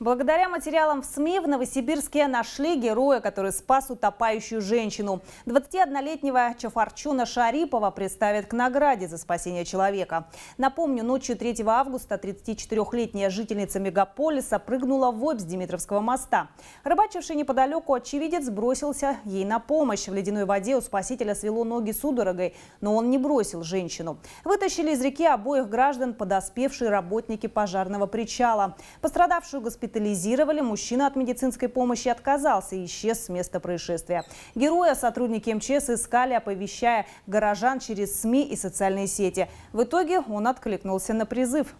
Благодаря материалам в СМИ в Новосибирске нашли героя, который спас утопающую женщину. 21-летнего Чафарчуна Шарипова представят к награде за спасение человека. Напомню, ночью 3 августа 34-летняя жительница мегаполиса прыгнула в обь с Димитровского моста. Рыбачивший неподалеку очевидец бросился ей на помощь. В ледяной воде у спасителя свело ноги судорогой, но он не бросил женщину. Вытащили из реки обоих граждан подоспевшие работники пожарного причала. Пострадавшую госпиталь госпитализировали, мужчина от медицинской помощи отказался и исчез с места происшествия. Героя сотрудники МЧС искали, оповещая горожан через СМИ и социальные сети. В итоге он откликнулся на призыв.